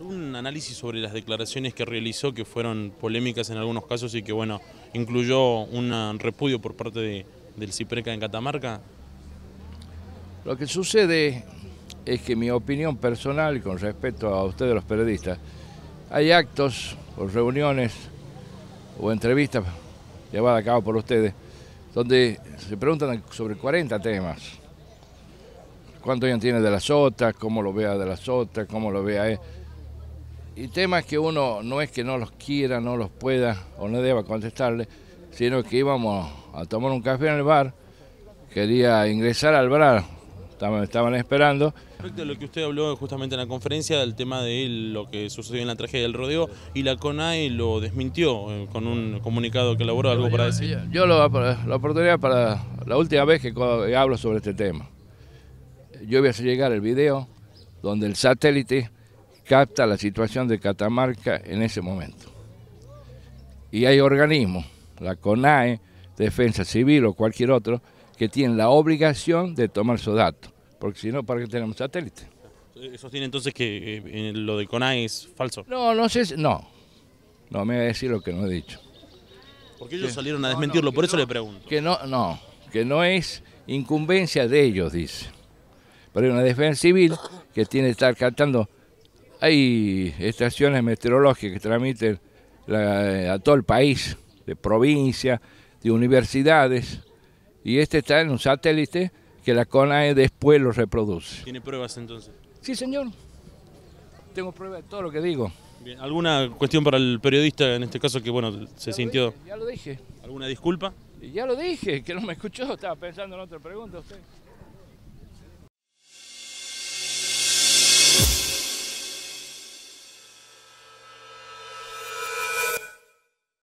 un análisis sobre las declaraciones que realizó que fueron polémicas en algunos casos y que, bueno, incluyó un repudio por parte del CIPRECA en Catamarca? Lo que sucede es que mi opinión personal con respecto a ustedes los periodistas, hay actos o reuniones o entrevistas llevadas a cabo por ustedes donde se preguntan sobre 40 temas. ¿Cuánto ya tiene de la sota? ¿Cómo lo vea de la sota? ¿Cómo lo vea él? y temas que uno no es que no los quiera, no los pueda o no deba contestarle, sino que íbamos a tomar un café en el bar, quería ingresar al bar, estaban esperando. Respecto a lo que usted habló justamente en la conferencia, del tema de lo que sucedió en la tragedia del rodeo, y la CONAI lo desmintió eh, con un comunicado que elaboró, algo para decir. Yo, lo, la oportunidad para la última vez que hablo sobre este tema. Yo voy a hacer llegar el video donde el satélite capta la situación de Catamarca en ese momento. Y hay organismos, la CONAE, Defensa Civil o cualquier otro, que tienen la obligación de tomar su dato, porque si no, ¿para qué tenemos satélite? ¿Eso tiene entonces que eh, lo de CONAE es falso? No, no sé, no. No me voy a decir lo que no he dicho. Porque ellos salieron a desmentirlo, por eso le pregunto. Que no, no, que no es incumbencia de ellos, dice. Pero hay una defensa civil que tiene que estar captando hay estaciones meteorológicas que transmiten eh, a todo el país, de provincias, de universidades, y este está en un satélite que la CONAE después lo reproduce. ¿Tiene pruebas entonces? Sí, señor. Tengo pruebas de todo lo que digo. Bien. ¿Alguna cuestión para el periodista en este caso que bueno se sintió? ya lo dije. ¿Alguna disculpa? Ya lo dije, que no me escuchó, estaba pensando en otra pregunta usted.